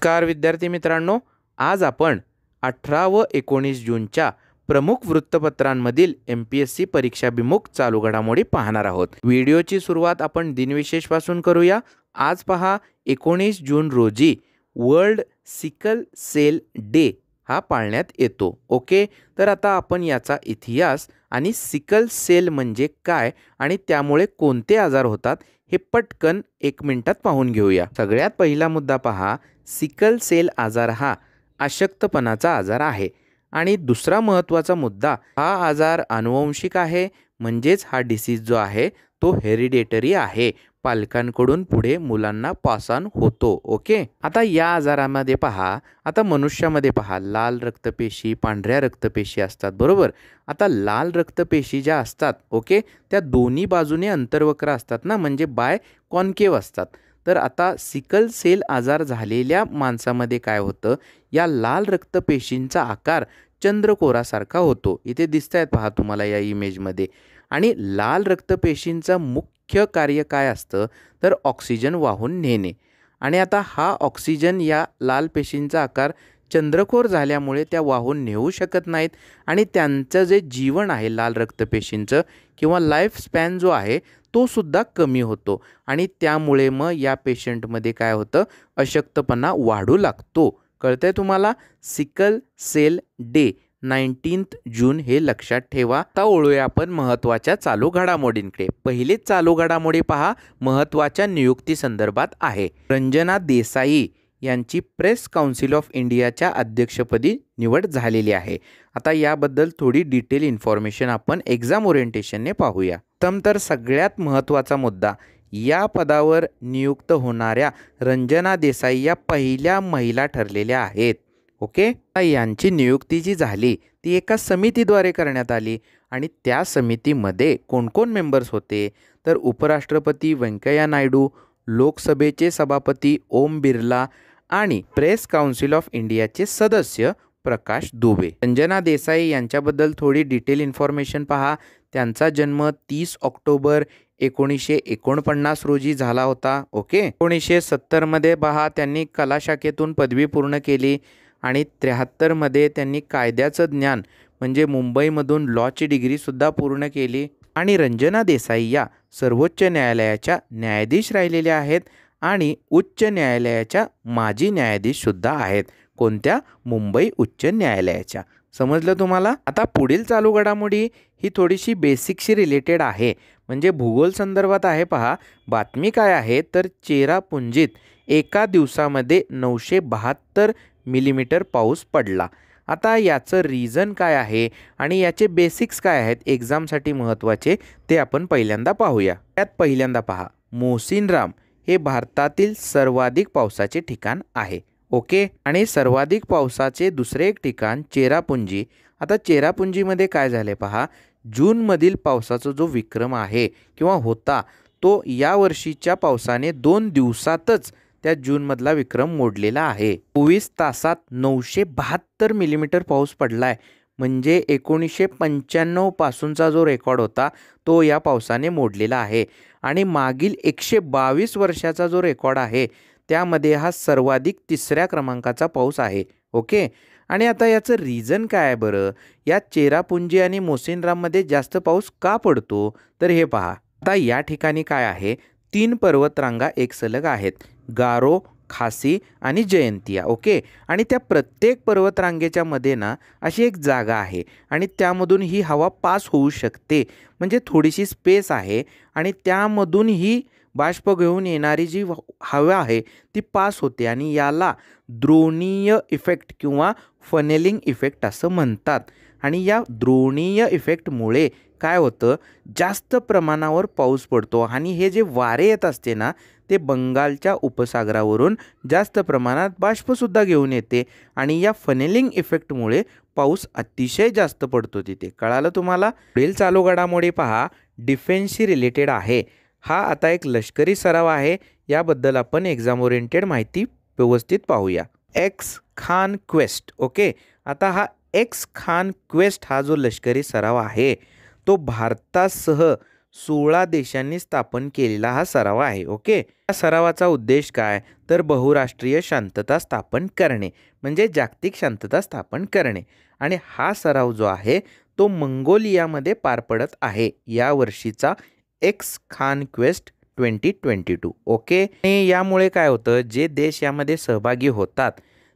नमस्कार विद्यार्थी मित्रांनो आज आपण अठरा व एकोणीस जूनच्या प्रमुख वृत्तपत्रांमधील एम पी एस सी परीक्षाभिमुख चालू घडामोडी पाहणार आहोत व्हिडिओची सुरुवात आपण दिनविशेषपासून करूया आज पहा एकोणीस जून रोजी वर्ल्ड सिकल सेल डे हा पाळण्यात येतो ओके तर आता आपण याचा इतिहास आणि सिकल सेल म्हणजे काय आणि त्यामुळे कोणते आजार होतात हे पटकन एक मिनिटात पाहून घेऊया सगळ्यात पहिला मुद्दा पहा सिकल सेल आजार हा अशक्तपणाचा आजार आहे आणि दुसरा महत्त्वाचा मुद्दा हा आजार अनुवंशिक आहे म्हणजेच हा डिसीज जो आहे तो हेरिडेटरी आहे पालकांकडून पुढे मुलांना पासान होतो ओके आता या आजारामध्ये पहा आता मनुष्यामध्ये पहा लाल रक्तपेशी पांढऱ्या रक्तपेशी असतात बरोबर आता लाल रक्तपेशी ज्या असतात ओके त्या दोन्ही बाजूने अंतर्वक्र असतात ना म्हणजे बाय कॉनकेव असतात तर आता सिकल सेल आजार झालेल्या माणसामध्ये काय होतं या लाल रक्तपेशींचा आकार चंद्रकोरासारखा होतो इथे दिसत आहेत पहा तुम्हाला या इमेजमध्ये आणि लाल रक्तपेशींचं मुख्य कार्य काय असतं तर ऑक्सिजन वाहून नेणे आणि आता हा ऑक्सिजन या लाल पेशींचा आकार चंद्रखोर झाल्यामुळे त्या वाहून नेऊ शकत नाहीत आणि त्यांचं जे जीवन आहे लाल रक्तपेशींचं किंवा लाईफ स्पॅन जो आहे तो सुद्धा कमी होतो आणि त्यामुळे मग या पेशंटमध्ये काय होतं अशक्तपणा वाढू लागतो कळतंय तुम्हाला sickle cell day nineteenth June हे लक्षात ठेवा आता ओळूया आपण महत्त्वाच्या चालू घडामोडींकडे पहिले चालू घडामोडी पहा महत्त्वाच्या नियुक्ती संदर्भात आहे रंजना देसाई यांची प्रेस काउन्सिल ऑफ इंडियाच्या अध्यक्षपदी निवड झालेली आहे आता याबद्दल थोडी डिटेल इन्फॉर्मेशन आपण एक्झाम ओरिएंटेशनने पाहूया तम तर सगळ्यात महत्त्वाचा मुद्दा या पदावर नियुक्त होणाऱ्या रंजना देसाई या पहिल्या महिला ठरलेल्या आहेत ओके यांची नियुक्ती जी झाली ती एका समितीद्वारे करण्यात आली आणि त्या समितीमध्ये कोण कोण मेंबर्स होते तर उपराष्ट्रपती व्यंकय्या नायडू लोकसभेचे सभापती ओम बिर्ला आणि प्रेस काउन्सिल ऑफ इंडियाचे सदस्य प्रकाश दुबे संजना देसाई यांच्याबद्दल थोडी डिटेल इन्फॉर्मेशन पहा त्यांचा जन्म तीस ऑक्टोबर एकोणीसशे एकोणपन्नास रोजी झाला होता ओके एकोणीसशे सत्तरमध्ये पहा त्यांनी कला शाखेतून पदवी पूर्ण केली आणि त्र्याहत्तरमध्ये त्यांनी कायद्याचं ज्ञान म्हणजे मुंबईमधून लॉची डिग्रीसुद्धा पूर्ण केली आणि रंजना देसाई या सर्वोच्च न्यायालयाच्या न्यायाधीश राहिलेल्या आहेत आणि उच्च न्यायालयाच्या माजी न्यायाधीशसुद्धा आहेत कोणत्या मुंबई उच्च न्यायालयाच्या समजलं तुम्हाला आता पुढील चालू घडामोडी ही थोडीशी बेसिकशी रिलेटेड आहे म्हणजे भूगोल संदर्भात आहे पहा बातमी काय आहे तर चेरापुंजीत एका दिवसामध्ये नऊशे बहात्तर मिलीमीटर पाऊस पडला आता याचं रिझन काय आहे आणि याचे बेसिक्स काय आहेत एक्झामसाठी महत्त्वाचे ते आपण पहिल्यांदा पाहूया त्यात पहिल्यांदा पहा मोसिनराम हे भारतातील सर्वाधिक पावसाचे ठिकाण आहे ओके आणि सर्वाधिक पावसाचे दुसरे एक ठिकाण चेरापुंजी आता चेरापुंजीमध्ये काय झाले पहा जूनमधील पावसाचा जो विक्रम आहे किंवा होता तो यावर्षीच्या पावसाने दोन दिवसातच त्या जूनमधला विक्रम मोडलेला आहे चोवीस तासात नऊशे बहात्तर मिलीमीटर पाऊस पडलाय म्हणजे एकोणीसशे पासूनचा जो रेकॉर्ड होता तो या पावसाने मोडलेला आहे आणि मागील एकशे बावीस वर्षाचा जो रेकॉर्ड आहे त्यामध्ये हा सर्वाधिक तिसऱ्या क्रमांकाचा पाऊस आहे ओके आणि आता याचं रिझन काय आहे बरं या चेरापुंजी आणि मोसिनराममध्ये जास्त पाऊस का पडतो तर हे पहा आता या ठिकाणी काय आहे तीन पर्वतरांगा एक सलग आहेत गारो खासी आणि जयंतिया ओके आणि त्या प्रत्येक पर्वतरांगेच्या मध्ये ना अशी एक जागा आहे आणि त्यामधून ही हवा पास होऊ शकते म्हणजे थोडीशी स्पेस आहे आणि त्यामधून ही बाष्प घेऊन येणारी जी हवा आहे ती पास होते आणि याला द्रोणीय इफेक्ट किंवा फनेलिंग इफेक्ट असं म्हणतात आणि या द्रोणीय इफेक्टमुळे काय होतं जास्त प्रमाणावर पाऊस पडतो आणि हे जे वारे येत असते ना ते बंगालच्या उपसागरावरून जास्त प्रमाणात बाष्पसुद्धा घेऊन येते आणि या फनेलिंग इफेक्टमुळे पाऊस अतिशय जास्त पडतो तिथे कळालं तुम्हाला पुढील चालू घडामोडी पहा डिफेन्सशी रिलेटेड आहे हा आता एक लष्करी सराव आहे याबद्दल आपण एक्झाम ओरिएंटेड माहिती व्यवस्थित पाहूया एक्स खान क्वेस्ट ओके आता हा एक्स खान क्वेस्ट हा जो लष्करी सराव आहे तो भारतासह सोळा देशांनी स्थापन केलेला हा सराव आहे ओके या सरावाचा उद्देश काय तर बहुराष्ट्रीय शांतता स्थापन करणे म्हणजे जागतिक शांतता स्थापन करणे आणि हा सराव जो आहे तो मंगोलियामध्ये पार पडत आहे या वर्षीचा ex Khan quest twenty twenty two okay आणि यामुळे काय होतं जे देश यामध्ये सहभागी होतात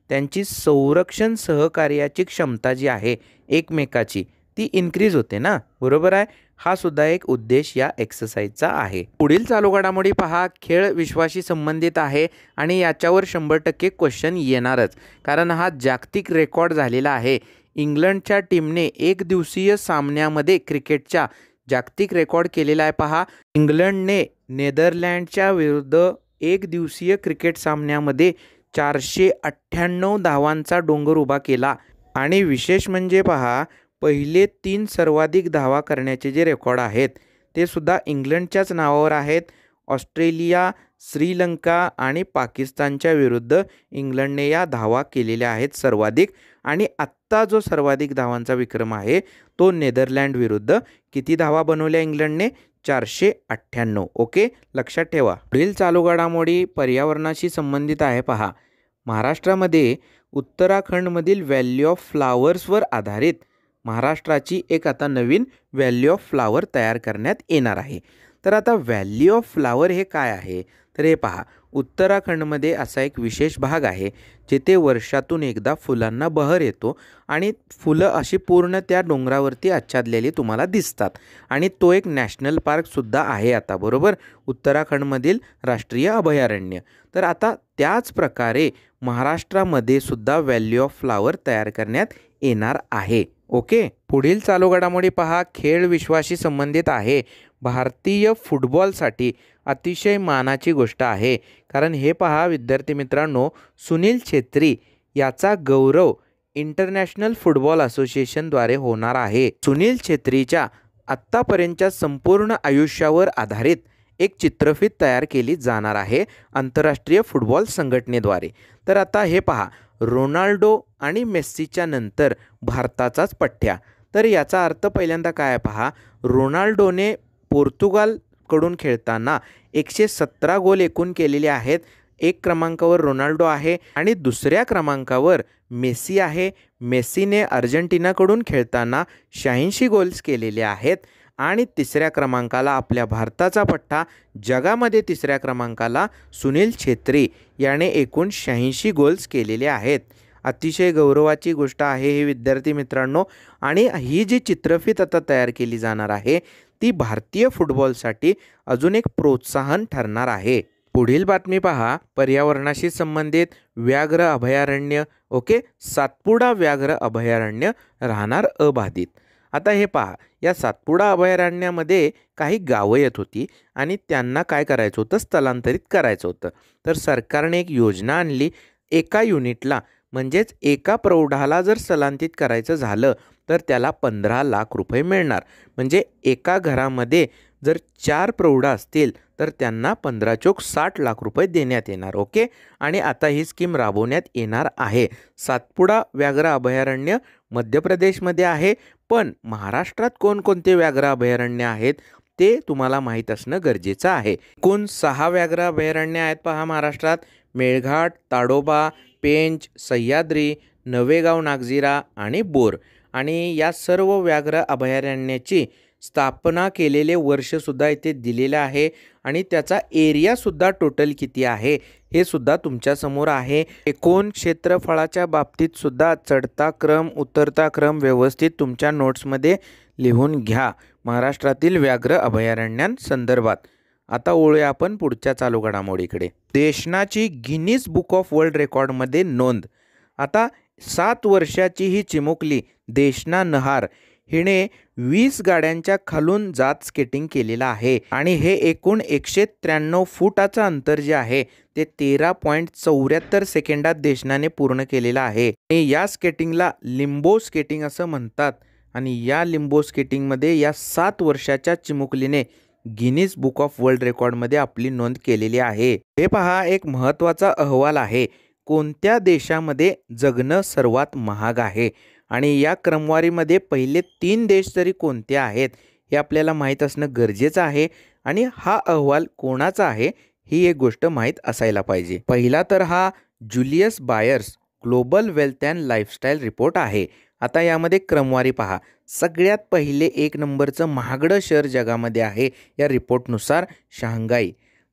त्यांची संरक्षण सहकार्याची क्षमता जी आहे एकमेकाची ती इन्क्रीज होते ना बरोबर आहे हा सुद्धा एक उद्देश या एक्सरसाइजचा आहे पुढील चालू घडामोडी पहा खेळ विश्वाशी संबंधित आहे आणि याच्यावर शंभर टक्के क्वेश्चन येणारच कारण हा जागतिक रेकॉर्ड झालेला आहे इंग्लंडच्या टीमने एक दिवसीय सामन्यामध्ये क्रिकेटच्या जागतिक रेकॉर्ड केलेला आहे पहा इंग्लंडने नेदरलँडच्या विरुद्ध एक दिवसीय क्रिकेट सामन्यामध्ये चारशे अठ्ठ्याण्णव धावांचा डोंगर उभा केला आणि विशेष म्हणजे पहा पहिले तीन सर्वाधिक धावा करण्याचे जे रेकॉर्ड आहेत ते सुद्धा इंग्लंडच्याच नावावर आहेत ऑस्ट्रेलिया श्रीलंका आणि पाकिस्तानच्या विरुद्ध इंग्लंडने या धावा केलेल्या आहेत सर्वाधिक आणि आत्ता जो सर्वाधिक धावांचा विक्रम आहे तो नेदरलँड विरुद्ध किती धावा बनवल्या इंग्लंडने चारशे अठ्ठ्याण्णव ओके लक्षात ठेवा पुढील चालू घडामोडी पर्यावरणाशी संबंधित आहे पहा महाराष्ट्रामध्ये उत्तराखंडमधील व्हॅल्यू ऑफ फ्लावर्सवर आधारित महाराष्ट्राची एक आता नवीन व्हॅल्यू ऑफ फ्लावर तयार करण्यात येणार आहे तर आता व्हॅल्यू ऑफ फ्लावर हे काय आहे तर हे पहा उत्तराखंडमध्ये असा एक विशेष भाग आहे जिथे वर्षातून एकदा फुलांना बहर येतो आणि फुलं अशी पूर्ण त्या डोंगरावरती आच्छादलेली तुम्हाला दिसतात आणि तो एक नॅशनल पार्कसुद्धा आहे आता बरोबर उत्तराखंडमधील राष्ट्रीय अभयारण्य तर आता त्याच प्रकारे महाराष्ट्रामध्ये सुद्धा व्हॅल्यू ऑफ फ्लावर तयार करण्यात येणार आहे ओके पुढील चालू घडामोडी पहा खेळ विश्वाशी संबंधित आहे भारतीय फुटबॉलसाठी अतिशय मानाची गोष्ट आहे कारण हे पहा विद्यार्थी मित्रांनो सुनील छेत्री याचा गौरव इंटरनॅशनल फुटबॉल असोसिएशनद्वारे होणार आहे सुनील छेत्रीच्या आत्तापर्यंतच्या संपूर्ण आयुष्यावर आधारित एक चित्रफित तयार केली जाणार आहे आंतरराष्ट्रीय फुटबॉल संघटनेद्वारे तर आता हे पहा रोनाल्डो आणि मेस्सीच्या नंतर भारताचाच पठ्ठ्या तर याचा अर्थ पहिल्यांदा काय पहा रोनाल्डोने पोर्तुगालकडून खेळताना एकशे सतरा गोल एकूण केलेले आहेत एक क्रमांकावर रोनाल्डो आहे आणि दुसऱ्या क्रमांकावर मेस्सी आहे मेस्सीने अर्जेंटिनाकडून खेळताना शहाऐंशी गोल्स केलेले आहेत आणि तिसऱ्या क्रमांकाला आपल्या भारताचा पट्टा जगामध्ये तिसऱ्या क्रमांकाला सुनील छेत्री याने एकूण शहाऐंशी गोल्स केलेले आहेत अतिशय गौरवाची गोष्ट आहे हे विद्यार्थी मित्रांनो आणि ही जी चित्रफित आता तयार केली जाणार आहे ती भारतीय फुटबॉलसाठी अजून एक प्रोत्साहन ठरणार आहे पुढील बातमी पहा पर्यावरणाशी संबंधित व्याघ्र अभयारण्य ओके सातपुडा व्याघ्र अभयारण्य राहणार अबाधित आता हे पहा या सातपुडा अभयारण्यामध्ये काही गावं येत होती आणि त्यांना काय करायचं होतं स्थलांतरित करायचं होतं तर सरकारने एक योजना आणली एका युनिटला म्हणजेच एका प्रौढाला जर स्थलांतरित करायचं झालं तर त्याला पंधरा लाख रुपये मिळणार म्हणजे एका घरामध्ये जर चार प्रौढं असतील तर त्यांना पंधरा चोक साठ लाख रुपये देण्यात येणार ओके आणि आता ही स्कीम राबवण्यात येणार आहे सातपुडा व्याघ्र अभयारण्य मध्य प्रदेशमध्ये आहे पण महाराष्ट्रात कोणकोणते व्याघ्र अभयारण्य आहेत ते तुम्हाला माहीत असणं गरजेचं आहे कोण सहा व्याघ्र अभयारण्य आहेत पहा महाराष्ट्रात मेळघाट ताडोबा पेंच सह्याद्री नवेगाव नागझिरा आणि बोर आणि या सर्व व्याघ्र अभयारण्याची स्थापना केलेले वर्षसुद्धा इथे दिलेलं आहे आणि त्याचा एरियासुद्धा टोटल किती आहे हे सुद्धा तुमच्यासमोर आहे एकूण क्षेत्रफळाच्या बाबतीतसुद्धा चढता क्रम उतरता क्रम व्यवस्थित तुमच्या नोट्समध्ये लिहून घ्या महाराष्ट्रातील व्याघ्र संदर्भात आता ओळूया आपण पुढच्या चालू घडामोडीकडे देशनाची गिनीज बुक ऑफ वर्ल्ड रेकॉर्डमध्ये नोंद आता सात वर्षाची ही चिमुकली देशना नहार हिने वीस गाड्यांच्या खालून जात स्केटिंग केलेलं आहे आणि हे एकूण एकशे त्र्याण्णव फुटाचं अंतर जे आहे ते तेरा पॉईंट चौऱ्याहत्तर सेकंडात देशनाने पूर्ण केलेलं आहे आणि या स्केटिंगला लिंबो स्केटिंग असं म्हणतात आणि या लिंबो स्केटिंगमध्ये या सात वर्षाच्या चिमुकलीने गिनीज बुक ऑफ वर्ल्ड रेकॉर्डमध्ये आपली नोंद केलेली आहे हे पहा एक महत्त्वाचा अहवाल आहे कोणत्या देशामध्ये जगणं सर्वात महाग आहे आणि या क्रमवारीमध्ये पहिले तीन देश तरी कोणते आहेत हे आपल्याला माहीत असणं गरजेचं आहे आणि हा अहवाल कोणाचा आहे ही एक गोष्ट माहीत असायला पाहिजे पहिला तर हा Julius Baer's global wealth and lifestyle report आहे आता यामध्ये क्रमवारी पहा सगळ्यात पहिले एक नंबरचं महागडं शहर जगामध्ये आहे या रिपोर्टनुसार शांघाई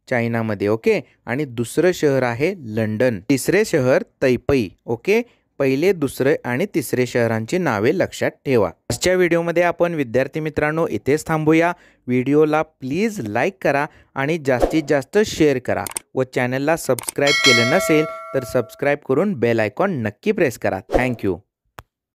चायनामध्ये ओके आणि दुसरं शहर आहे लंडन तिसरे शहर तैपई ओके पहिले दुसरे आणि तिसरे शहरांची नावे लक्षात ठेवा आजच्या व्हिडिओमध्ये आपण विद्यार्थी मित्रांनो इथेच थांबूया व्हिडिओला प्लीज लाईक करा आणि जास्तीत जास्त शेअर करा व चॅनलला सबस्क्राईब केलं नसेल तर सबस्क्राईब करून बेल आयकॉन नक्की प्रेस करा थँक्यू